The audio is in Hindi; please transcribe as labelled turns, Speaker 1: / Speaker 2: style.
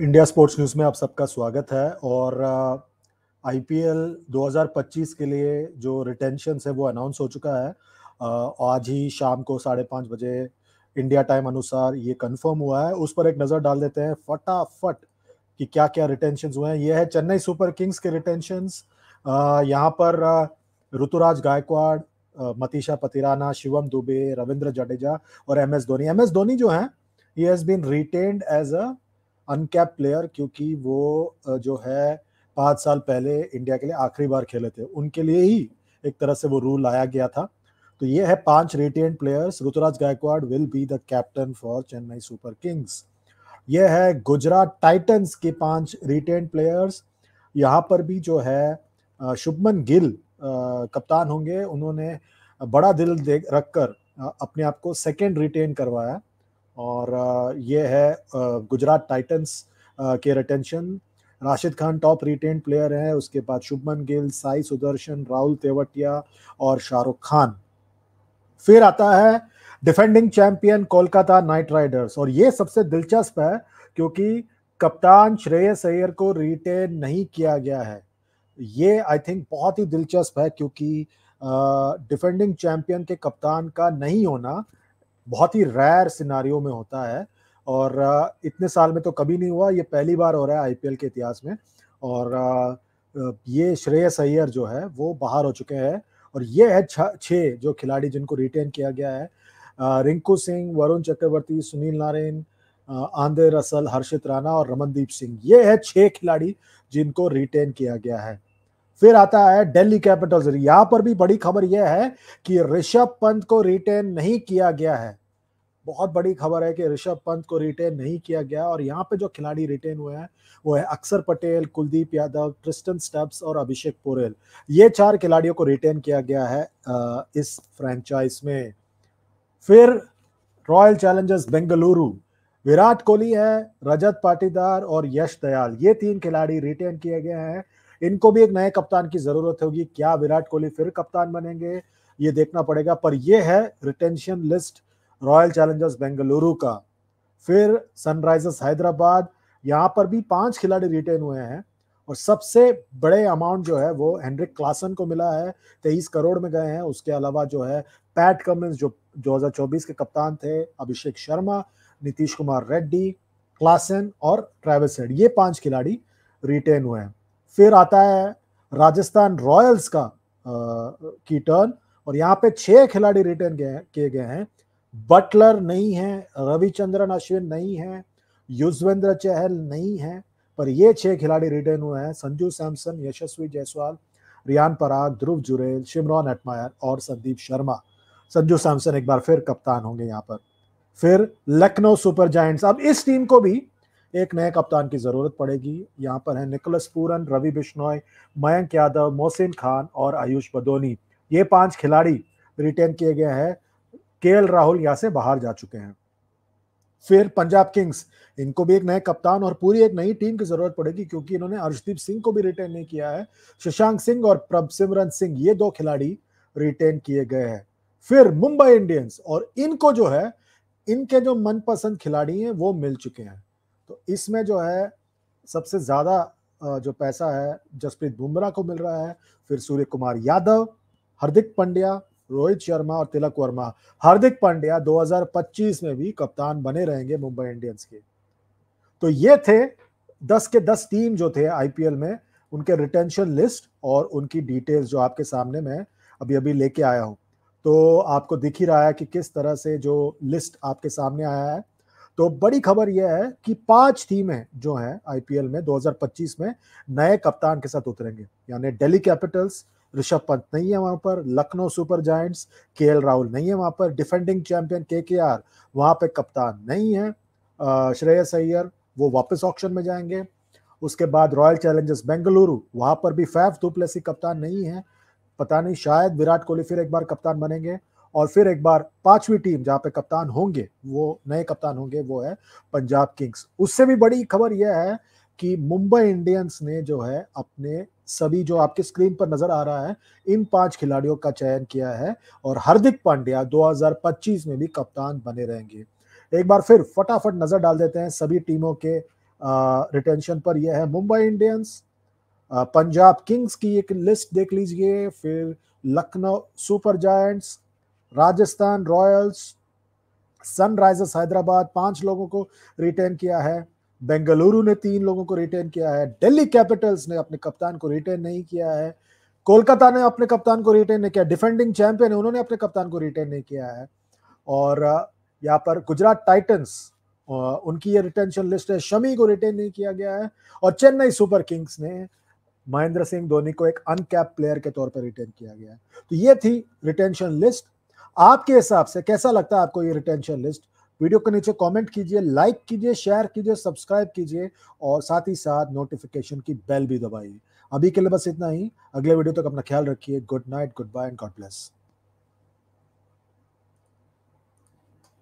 Speaker 1: इंडिया स्पोर्ट्स न्यूज़ में आप सबका स्वागत है और आईपीएल 2025 के लिए जो रिटेंशन है वो अनाउंस हो चुका है आज ही शाम को साढ़े पांच बजे इंडिया टाइम अनुसार ये कंफर्म हुआ है उस पर एक नज़र डाल देते हैं फटाफट कि क्या क्या रिटेंशन हुए हैं ये है चेन्नई सुपर किंग्स के रिटेंशन यहाँ पर ऋतुराज गायकवाड़ मतीशा पतिराना शिवम दुबे रविंद्र जडेजा और M S Dhoni M S Dhoni जो है ही has been retained as a uncapped player क्योंकि वो जो है पाँच साल पहले इंडिया के लिए आखिरी बार खेले थे उनके लिए ही एक तरह से वो रूल लाया गया था तो ये है पांच retain players Ruturaj Gaikwad will be the captain for Chennai Super Kings ये है गुजरात टाइटंस के पांच रिटेन प्लेयर्स यहाँ पर भी जो है शुभमन गिल कप्तान होंगे उन्होंने बड़ा दिल दे रखकर अपने आप को सेकेंड रिटेन करवाया और ये है गुजरात टाइटंस के retention Rashid Khan top retain player हैं उसके बाद शुभमन गिल साई सुदर्शन राहुल तेवटिया और शाहरुख खान फिर आता है defending champion Kolkata Knight Riders और ये सबसे दिलचस्प है क्योंकि कप्तान श्रेयस अय्यर को रिटेन नहीं किया गया है ये आई थिंक बहुत ही दिलचस्प है क्योंकि डिफेंडिंग चैंपियन के कप्तान का नहीं होना बहुत ही रैर सिनारियों में होता है और इतने साल में तो कभी नहीं हुआ ये पहली बार हो रहा है आईपीएल के इतिहास में और ये श्रेयस अय्यर जो है वो बाहर हो चुके हैं और ये है छः जो खिलाड़ी जिनको रिटेन किया गया है रिंकू सिंह वरुण चक्रवर्ती सुनील नारायण आंधे रसल हर्षित राणा और रमनदीप सिंह ये है छः खिलाड़ी जिनको रिटेन किया गया है फिर आता है दिल्ली कैपिटल्स यहां पर भी बड़ी खबर यह है कि ऋषभ पंत को रिटेन नहीं किया गया है बहुत बड़ी खबर है कि ऋषभ पंत को रिटेन नहीं किया गया और यहाँ पे जो खिलाड़ी रिटेन हुए हैं वो है अक्षर पटेल कुलदीप यादव ट्रिस्टन स्टब्स और अभिषेक पोरेल ये चार खिलाड़ियों को रिटेन किया गया है इस फ्रेंचाइज में फिर रॉयल चैलेंजर्स बेंगलुरु विराट कोहली है रजत पाटीदार और यश दयाल ये तीन खिलाड़ी रिटेन किए गए हैं इनको भी एक नए कप्तान की जरूरत होगी क्या विराट कोहली फिर कप्तान बनेंगे ये देखना पड़ेगा पर यह है retention list Royal Challengers Bengaluru का फिर सनराइजर्स हैदराबाद यहाँ पर भी पांच खिलाड़ी रिटेन हुए हैं और सबसे बड़े अमाउंट जो है वो हेनरिक क्लासन को मिला है तेईस करोड़ में गए हैं उसके अलावा जो है पैट कमिंस जो 2024 के कप्तान थे अभिषेक शर्मा नीतीश कुमार रेड्डी क्लासन और ट्रेविस हेड ये पांच खिलाड़ी रिटेन हुए हैं फिर आता है राजस्थान रॉयल्स का की टर्न और यहाँ पे छह खिलाड़ी रिटर्न किए गए हैं बटलर नहीं है रविचंद्रन अश्विन नहीं है युजवेंद्र चहल नहीं है पर ये छह खिलाड़ी रिटर्न हुए हैं संजू सैमसन यशस्वी जायसवाल रियान पराग ध्रुव जुरेल शिमरॉन अटमायर और संदीप शर्मा संजू सैमसन एक बार फिर कप्तान होंगे यहाँ पर फिर लखनऊ सुपर जायंट्स अब इस टीम को भी एक नए कप्तान की ज़रूरत पड़ेगी यहाँ पर है निकोलस पूरन रवि बिश्नोय मयंक यादव मोहसिन खान और आयुष बदोनी ये पांच खिलाड़ी रिटेन किए गए हैं के राहुल यहाँ से बाहर जा चुके हैं फिर पंजाब किंग्स इनको भी एक नए कप्तान और पूरी एक नई टीम की जरूरत पड़ेगी क्योंकि इन्होंने अर्शदीप सिंह को भी रिटेन नहीं किया है शशांक सिंह और प्रभ सिमरन सिंह ये दो खिलाड़ी रिटेन किए गए हैं फिर मुंबई इंडियंस और इनको जो है इनके जो मनपसंद खिलाड़ी हैं वो मिल चुके हैं तो इसमें जो है सबसे ज़्यादा जो पैसा है जसप्रीत बुमराह को मिल रहा है फिर सूर्य कुमार यादव हार्दिक पांड्या रोहित शर्मा और तिलक वर्मा हार्दिक पांड्या 2025 में भी कप्तान बने रहेंगे मुंबई इंडियंस के तो ये थे 10 के 10 टीम जो थे आईपीएल में उनके रिटेंशन लिस्ट और उनकी डिटेल्स जो आपके सामने मैं अभी अभी लेके आया हूँ तो आपको दिख ही रहा है कि किस तरह से जो लिस्ट आपके सामने आया है तो बड़ी खबर यह है कि पांच टीमें जो हैं आईपीएल में 2025 में नए कप्तान के साथ उतरेंगे यानी दिल्ली कैपिटल्स ऋषभ पंत नहीं है वहां पर लखनऊ सुपर जायंट्स के राहुल नहीं है वहां पर डिफेंडिंग चैंपियन के के आर वहां पर कप्तान नहीं है श्रेयस अय्यर वो वापस ऑप्शन में जाएंगे उसके बाद रॉयल चैलेंजर्स बेंगलुरु वहां पर भी फैफ दुप्लेसी कप्तान नहीं है पता नहीं शायद विराट कोहली फिर एक बार कप्तान बनेंगे और फिर एक बार पांचवी टीम जहां पे कप्तान होंगे वो नए कप्तान होंगे वो है पंजाब किंग्स उससे भी बड़ी खबर यह है कि मुंबई इंडियंस ने जो है अपने सभी जो आपके स्क्रीन पर नजर आ रहा है इन पांच खिलाड़ियों का चयन किया है और हार्दिक पांड्या 2025 में भी कप्तान बने रहेंगे एक बार फिर फटाफट नजर डाल देते हैं सभी टीमों के रिटेंशन पर यह है मुंबई इंडियंस पंजाब किंग्स की एक लिस्ट देख लीजिए फिर Lucknow Super Giants Rajasthan Royals Sunrisers Hyderabad पांच लोगों को रिटेन किया है बेंगलुरु ने तीन लोगों को रिटेन किया है दिल्ली कैपिटल्स ने अपने कप्तान को रिटेन नहीं किया है कोलकाता ने अपने कप्तान को रिटेन नहीं किया डिफेंडिंग चैंपियन है उन्होंने अपने कप्तान को रिटेन नहीं किया है और यहाँ पर गुजरात टाइटन्स उनकी ये रिटेंशन लिस्ट है शमी को रिटेन नहीं किया गया है और चेन्नई सुपर किंग्स ने महेंद्र सिंह धोनी को एक अनकैप प्लेयर के तौर पर रिटेन किया गया है तो ये थी रिटेंशन लिस्ट आपके हिसाब से कैसा लगता है आपको ये रिटेंशन लिस्ट वीडियो के नीचे कमेंट कीजिए लाइक कीजिए शेयर कीजिए सब्सक्राइब कीजिए और साथ ही साथ नोटिफिकेशन की बेल भी दबाइए अभी के लिए बस इतना ही अगले वीडियो तक अपना ख्याल रखिए good night goodbye and God bless